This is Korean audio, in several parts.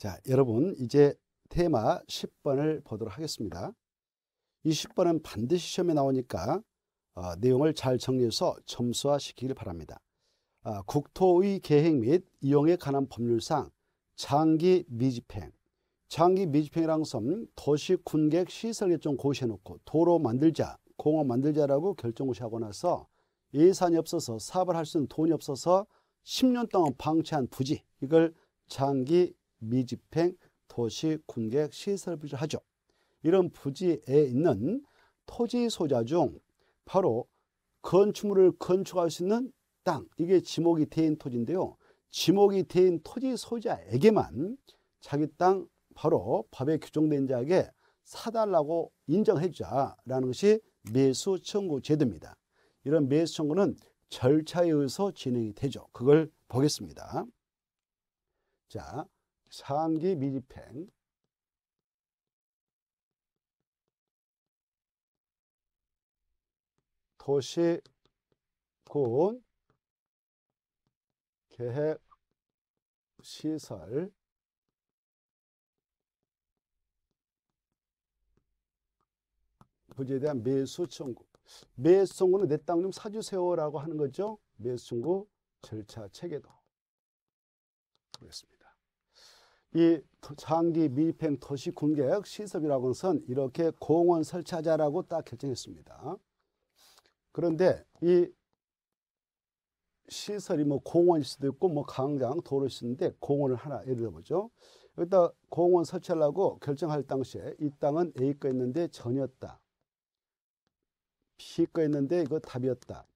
자, 여러분 이제 테마 10번을 보도록 하겠습니다. 이 10번은 반드시 시험에 나오니까 어, 내용을 잘 정리해서 점수화시키길 바랍니다. 아, 국토의 계획 및 이용에 관한 법률상 장기 미집행 장기 미집행이라는 것은 도시 군객 시설 결정 고시해놓고 도로 만들자, 공원 만들자라고 결정 고시하고 나서 예산이 없어서 사업을 할 수 있는 돈이 없어서 10년 동안 방치한 부지 이걸 장기 미집행, 도시 군객 시설 비를 하죠. 이런 부지에 있는 토지 소자 중 바로 건축물을 건축할 수 있는 땅, 이게 지목이 대인 토지인데요. 지목이 대인 토지 소자에게만 자기 땅 바로 법에 규정된 자에게 사달라고 인정해 주자라는 것이 매수 청구 제도입니다. 이런 매수 청구는 절차에 의해서 진행이 되죠. 그걸 보겠습니다. 자, 상기 미집행 도시군 계획 시설 부지에 대한 매수 청구 매수 청구는 내 땅 좀 사주세요라고 하는 거죠 매수 청구 절차 체계도 그렇습니다. 이장기 밀펜 도시 군객 시설이라고선 는 이렇게 공원 설치하자라고 딱 결정했습니다. 그런데 이 시설이 뭐 공원일 수도 있고 뭐 강당 도로일 수 있는데 공원을 하나 예를 들어보죠. 여기다 공원 설치하려고 결정할 당시에 이 땅은 A가 있는데 전이었다. B가 있는데 이거 답이었다.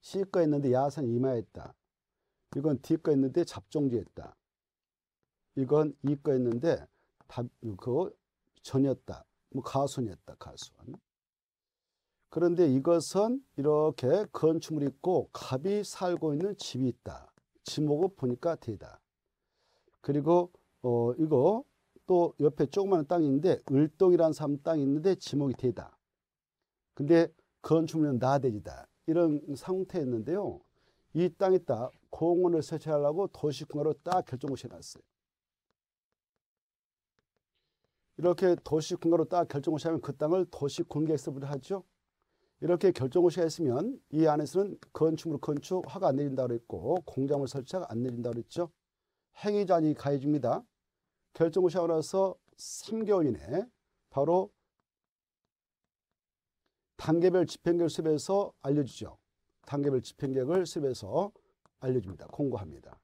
C가 있는데 야산 이마였다. 이건 D가 있는데 잡종지였다. 이건 이과였는데 답, 그 전이었다. 뭐 가수였다. 가수원. 그런데 이것은 이렇게 건축물이 있고 갑이 살고 있는 집이 있다. 지목을 보니까 되다. 그리고 어 이거 또 옆에 조그마한 땅이 있는데 을동이라는 사람 땅이 있는데 지목이 되다. 근데 건축물은 나대지다. 이런 상태였는데요. 이 땅에다 공원을 설치하려고 도시공화로 딱 결정을 해놨어요. 이렇게 도시 군가로 딱결정을시 하면 그 땅을 도시 군계획습을 하죠. 이렇게 결정고시가 있으면 이 안에서는 건축물 건축 화가 안 내린다 그랬고 공작물 설치가 안 내린다 그랬죠. 행위자니 가해집니다. 결정고시 하고 나서 3개월 이내 바로 단계별 집행계획 수업에서 알려주죠. 단계별 집행계획을 수업에서 알려줍니다. 공고합니다.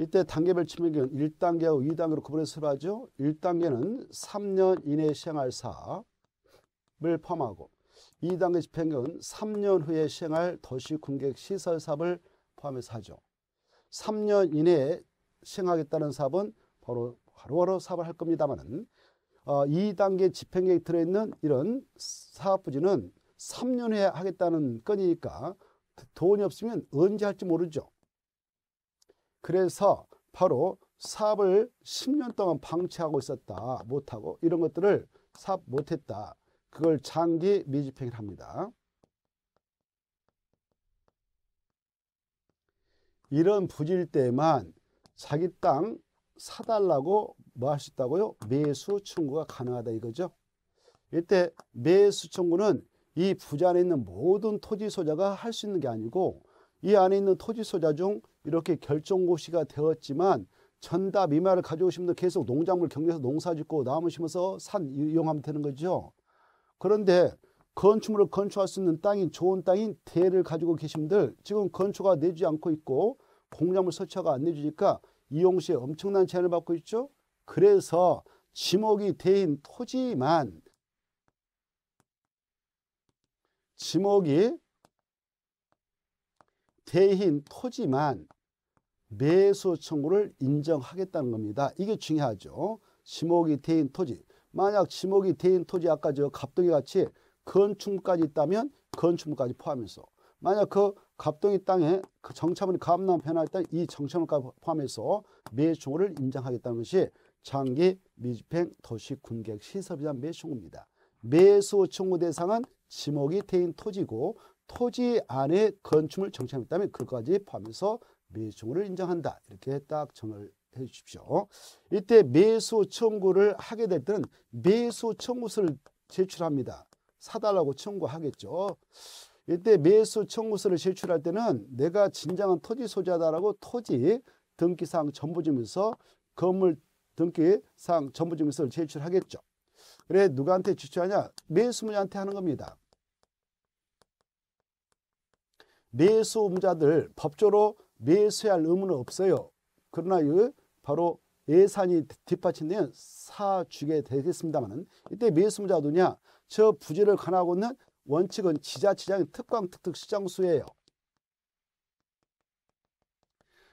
이때 단계별 치명기는 1단계하고 2단계로 구분해서 하죠. 1단계는 3년 이내 시행할 사업을 포함하고 2단계 집행은 3년 후에 시행할 도시 군객 시설 사업을 포함해서 하죠. 3년 이내에 시행하겠다는 사업은 바로 바로바로 사업을 할겁니다만 어, 2단계 집행계획 들어있는 이런 사업 부지는 3년 후에 하겠다는 건이니까 돈이 없으면 언제 할지 모르죠. 그래서 바로 사업을 10년 동안 방치하고 있었다. 못하고 이런 것들을 사업 못했다. 그걸 장기 미집행을 합니다. 이런 부질 때만 자기 땅 사달라고 뭐 할 수 있다고요? 매수 청구가 가능하다 이거죠. 이때 매수 청구는 이 부자 안에 있는 모든 토지 소자가 할 수 있는 게 아니고 이 안에 있는 토지 소자 중 이렇게 결정고시가 되었지만 전다 미마를 가져오신 분들 계속 농작물 경제에서 농사 짓고 나무 심어서 산 이용하면 되는 거죠. 그런데 건축물을 건축할 수 있는 땅인 좋은 땅인 대를 가지고 계신 분들 지금 건축가 내주지 않고 있고 공작물 설치가 안 내주니까 이용 시에 엄청난 제한을 받고 있죠. 그래서 지목이 대인 토지만 지목이 대인 토지만 매수 청구를 인정하겠다는 겁니다. 이게 중요하죠. 지목이 대인 토지. 만약 지목이 대인 토지 아까 저 갑동이 같이 건축물까지 있다면 건축물까지 포함해서 만약 그 갑동이 땅에 그 정차물이 감남 변화에 따이 정차물까지 포함해서 매수청구를 인정하겠다는 것이 장기 미집행 도시 군객 시설비자 매수청구입니다. 매수청구 대상은 지목이 대인 토지고 토지 안에 건축물 정착했다면 그것까지 포함해서 매수청구를 인정한다. 이렇게 딱 정을 해 주십시오. 이때 매수 청구를 하게 될 때는 매수 청구서를 제출합니다. 사달라고 청구하겠죠. 이때 매수 청구서를 제출할 때는 내가 진정한 토지 소유자다라고 토지 등기사항 전부지면서 건물 등기사항 전부지면서 제출하겠죠. 그래 누구한테 제출하냐? 매수물한테 하는 겁니다. 매수음자들 법조로 매수해야 할 의무는 없어요. 그러나 이 바로 예산이 뒷받침된 사주게 되겠습니다만은 이때 매수음자 누냐? 저 부지를 관하고 있는 원칙은 지자체장의 특광특특 시장수예요.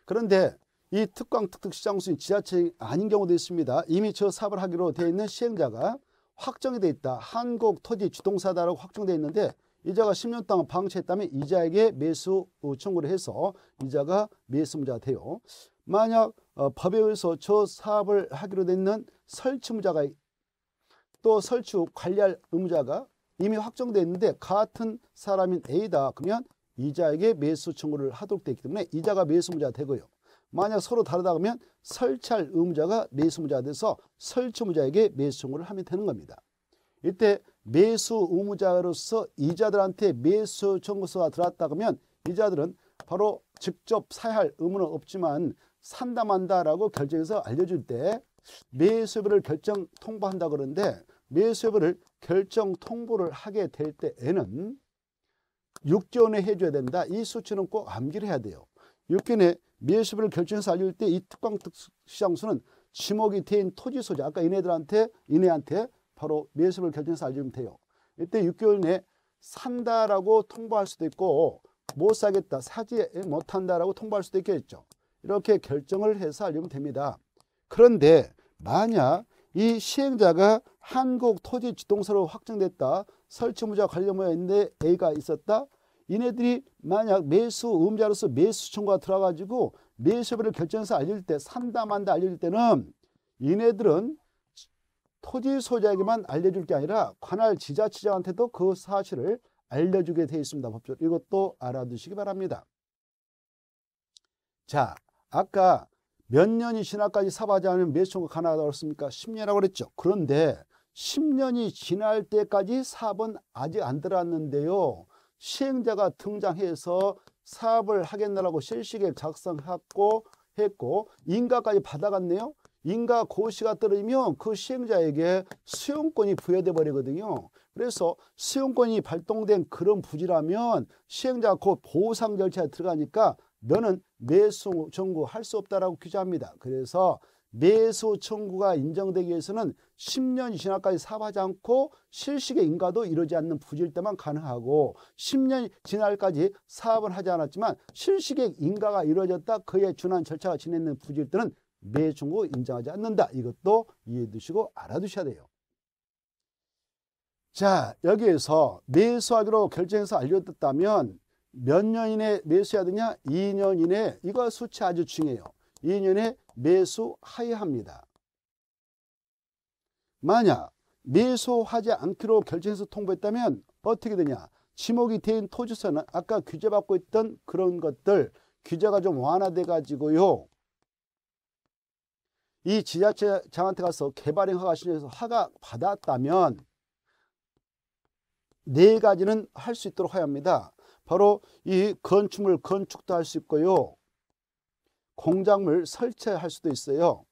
그런데 이 특광특특 시장수인 지자체 아닌 경우도 있습니다. 이미 저 사업을 하기로 되어 있는 시행자가 확정이 돼 있다. 한국토지주동사다라고 확정되어 있는데 이자가 10년 동안 방치했다면 이자에게 매수 어, 청구를 해서 이자가 매수자가 돼요. 만약 어, 법에 의해서 저 사업을 하기로 됐는 설치무자가 또 설치 관리할 의무자가 이미 확정됐는데 같은 사람인 A다 그러면 이자에게 매수 청구를 하도록 되기 때문에 이자가 매수무자 되고요. 만약 서로 다르다 그러면 설치할 의무자가 매수무자 돼서 설치무자에게 매수 청구를 하면 되는 겁니다. 이때 매수 의무자로서 이자들한테 매수 청구서가 들어왔다 그러면 이자들은 바로 직접 사야 할 의무는 없지만 산다 만다라고 결정해서 알려줄 때 매수여부를 결정 통보한다 그러는데 매수여부를 결정 통보를 하게 될 때에는 6개월에 해줘야 된다. 이 수치는 꼭 암기를 해야 돼요. 6개월에 매수여부를 결정해서 알려줄 때 이 특방시장수는 지목이 대인 토지 소재 아까 이네들한테 이네한테 바로 매수를 결정해서 알려주면 돼요. 이때 6개월 내에 산다라고 통보할 수도 있고 못 사겠다, 사지 못한다라고 통보할 수도 있겠죠. 이렇게 결정을 해서 알려면 됩니다. 그런데 만약 이 시행자가 한국 토지 지동서로 확정됐다, 설치무자 관련 모양인데 A가 있었다, 이네들이 만약 매수 음자로서 매수 청구가 들어가지고 매수비를 결정해서 알려줄 때 산다 만다 알려줄 때는 이네들은 토지 소유자에게만 알려줄 게 아니라 관할 지자체장한테도 그 사실을 알려주게 되어 있습니다. 법적 이것도 알아두시기 바랍니다. 자, 아까 몇 년이 지나까지 사업하지 않으면 매수총구 가능하다고 그랬습니까? 10년이라고 그랬죠. 그런데 10년이 지날 때까지 사업은 아직 안 들어왔는데요. 시행자가 등장해서 사업을 하겠나라고 실시계획 작성했고 했고 인가까지 받아갔네요. 인가 고시가 떨어지면 그 시행자에게 수용권이 부여돼 버리거든요. 그래서 수용권이 발동된 그런 부지라면 시행자 곧 보상 절차에 들어가니까 너는 매수 청구할 수 없다라고 규제합니다. 그래서 매수 청구가 인정되기 위해서는 10년이 지나까지 사업하지 않고 실식의 인가도 이루지 않는 부지일 때만 가능하고 10년이 지날까지 사업을 하지 않았지만 실식의 인가가 이루어졌다 그에 준한 절차가 진행된 부지일 때는 매중고 인정하지 않는다. 이것도 이해해 두시고 알아두셔야 돼요. 자, 여기에서 매수하기로 결정해서 알려줬다면 몇 년 이내 매수해야 되냐? 2년 이내. 이거 수치 아주 중요해요. 2년에 매수하여 야 합니다. 만약 매수하지 않기로 결정해서 통보했다면 어떻게 되냐? 지목이 된 토지서는 아까 규제받고 있던 그런 것들 규제가 좀 완화돼 가지고요. 이 지자체장한테 가서 개발행 허가 신청해서 허가 받았다면 네 가지는 할 수 있도록 해야 합니다. 바로 이 건축물 건축도 할 수 있고요. 공작물 설치할 수도 있어요.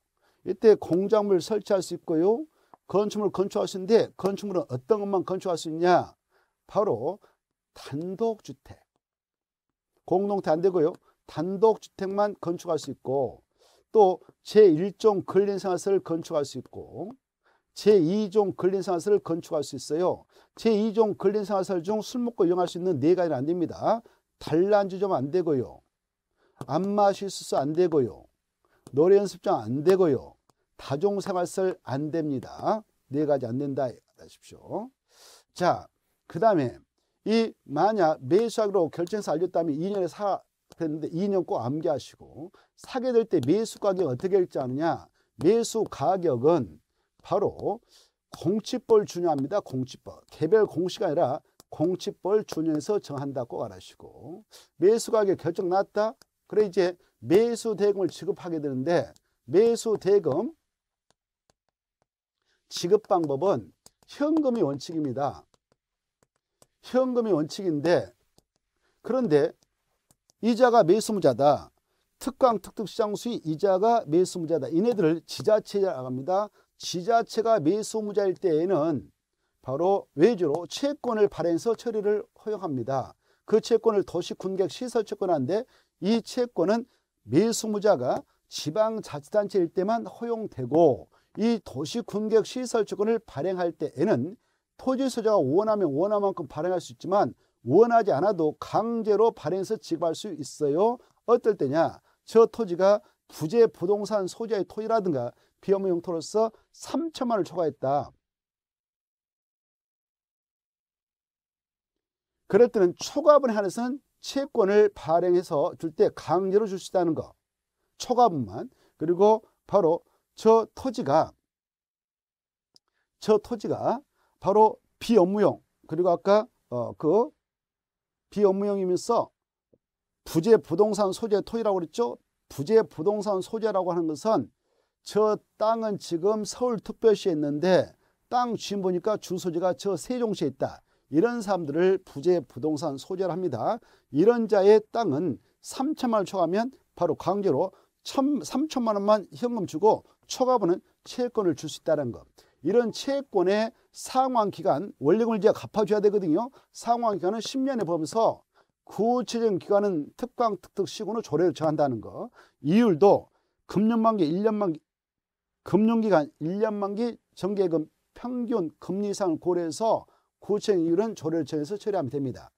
이때 공작물 설치할 수 있고요. 건축물 건축할 수 있는데 건축물은 어떤 것만 건축할 수 있냐? 바로 단독주택. 공동태 안 되고요. 단독주택만 건축할 수 있고 또 제1종 근린생활서를 건축할 수 있고 제2종 근린생활서를 건축할 수 있어요. 제2종 근린생활서 중술 먹고 이용할 수 있는 네 가지는 안 됩니다. 단란주점 안 되고요. 안마실 수수 안 되고요. 노래 연습장 안 되고요. 다종생활설 안 됩니다. 네 가지 안 된다 하십시오. 자, 그 다음에 이 만약 매수하기로 결정서 알렸다면 2년에 사, 했는데 2년 꼭 암기하시고 사게 될 때 매수 가격 어떻게 결지하느냐 매수 가격은 바로 공치벌 준유합니다. 공치벌. 개별 공시가 아니라 공치벌 준유에서 정한다고 알아시고 매수 가격 결정 났다? 그래 이제 매수 대금을 지급하게 되는데 매수 대금 지급 방법은 현금이 원칙입니다. 현금이 원칙인데 그런데 이자가 매수무자다. 특강 특특시장 수익 이자가 매수무자다. 이네들을 지자체에나갑니다 지자체가 매수무자일 때에는 바로 외주로 채권을 발행해서 처리를 허용합니다. 그 채권을 도시 군객 시설 채권한데 이 채권은 매수무자가 지방자치단체일 때만 허용되고 이 도시 군객 시설 채권을 발행할 때에는 토지 소유자가 원하면 원하만큼 발행할 수 있지만 원하지 않아도 강제로 발행해서 지급할 수 있어요. 어떨 때냐? 저 토지가 부재 부동산 소재의 토지라든가 비어무 용토로서 3천만 원을 초과했다. 그럴 때는 초과분에 한해서는 채권을 발행해서 줄 때 강제로 줄 수 있다는 거. 초과분만. 그리고 바로 저 토지가 저 토지가 바로 비업무용 그리고 아까 어, 그 비업무용이면서 부재 부동산 소재 토지라고 그랬죠. 부재 부동산 소재라고 하는 것은 저 땅은 지금 서울특별시에 있는데 땅 주인 보니까 주소지가 저 세종시에 있다. 이런 사람들을 부재 부동산 소재를 합니다. 이런 자의 땅은 3천만을 초과하면 바로 강제로 천, 3천만 원만 현금 주고 초과분은 채권을 줄 수 있다는 것. 이런 채권의 상환 기간, 원리금을 이제 갚아줘야 되거든요. 상환 기간은 10년에 범서 구체적 기간은 특강 특특 시으로 조례를 정한다는 거. 이율도 금년 만기 1년 만기 금융기간 1년 만기 정계금 평균 금리 이상을 고려해서 구체적 이율은 조례를 정해서 처리하면 됩니다.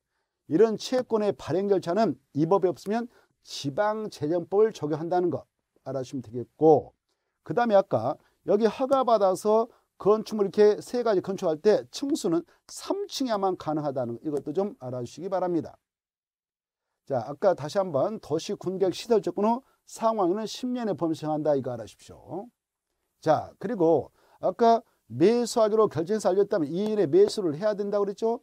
이런 채권의 발행 절차는 이 법이 없으면 지방재정법을 적용한다는 것 알아주시면 되겠고 그 다음에 아까 여기 허가받아서 건축물 이렇게 세 가지 건축할 때 층수는 3층에만 가능하다는 이것도 좀 알아주시기 바랍니다. 자, 아까 다시 한번 도시 군객 시설 접근 후상황에 10년에 범칙한다 이거 알아십시오. 자, 그리고 아까 매수하기로 결정해서 알렸다면 2인에 매수를 해야 된다고 그랬죠?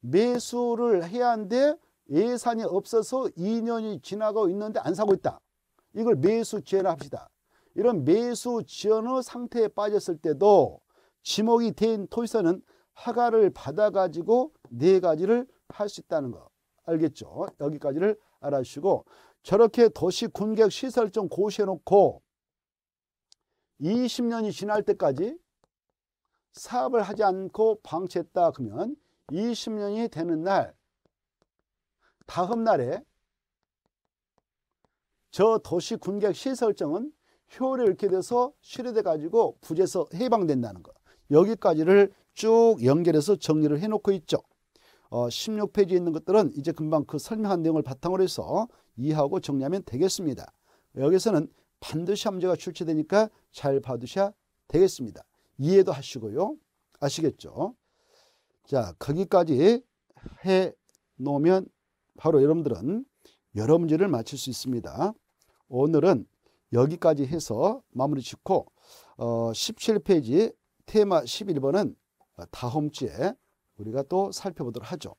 매수를 해야 하는데 예산이 없어서 2년이 지나고 있는데 안 사고 있다. 이걸 매수죄라 합시다. 이런 매수 지연의 상태에 빠졌을 때도 지목이 된 토지사는 허가를 받아가지고 네 가지를 할 수 있다는 거 알겠죠? 여기까지를 알아주시고 저렇게 도시 군객 시설 좀 고시해놓고 20년이 지날 때까지 사업을 하지 않고 방치했다 그러면 20년이 되는 날 다음 날에 저 도시 군객 시설정은 효를 이렇게 돼서 실효돼 가지고 부재에서 해방된다는 것 여기까지를 쭉 연결해서 정리를 해놓고 있죠. 어, 16페이지에 있는 것들은 이제 금방 그 설명한 내용을 바탕으로 해서 이해하고 정리하면 되겠습니다. 여기서는 반드시 함재가 출제되니까 잘 봐두셔야 되겠습니다. 이해도 하시고요. 아시겠죠? 자, 거기까지 해 놓으면 바로 여러분들은 여러 문제를 맞출 수 있습니다. 오늘은 여기까지 해서 마무리 짓고 어, 17페이지 테마 11번은 다음 주에 우리가 또 살펴보도록 하죠.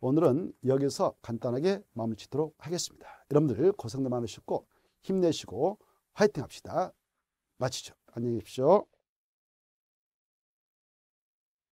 오늘은 여기서 간단하게 마무리 짓도록 하겠습니다. 여러분들 고생도 많으셨고 힘내시고 화이팅 합시다. 마치죠. 안녕히 계십시오.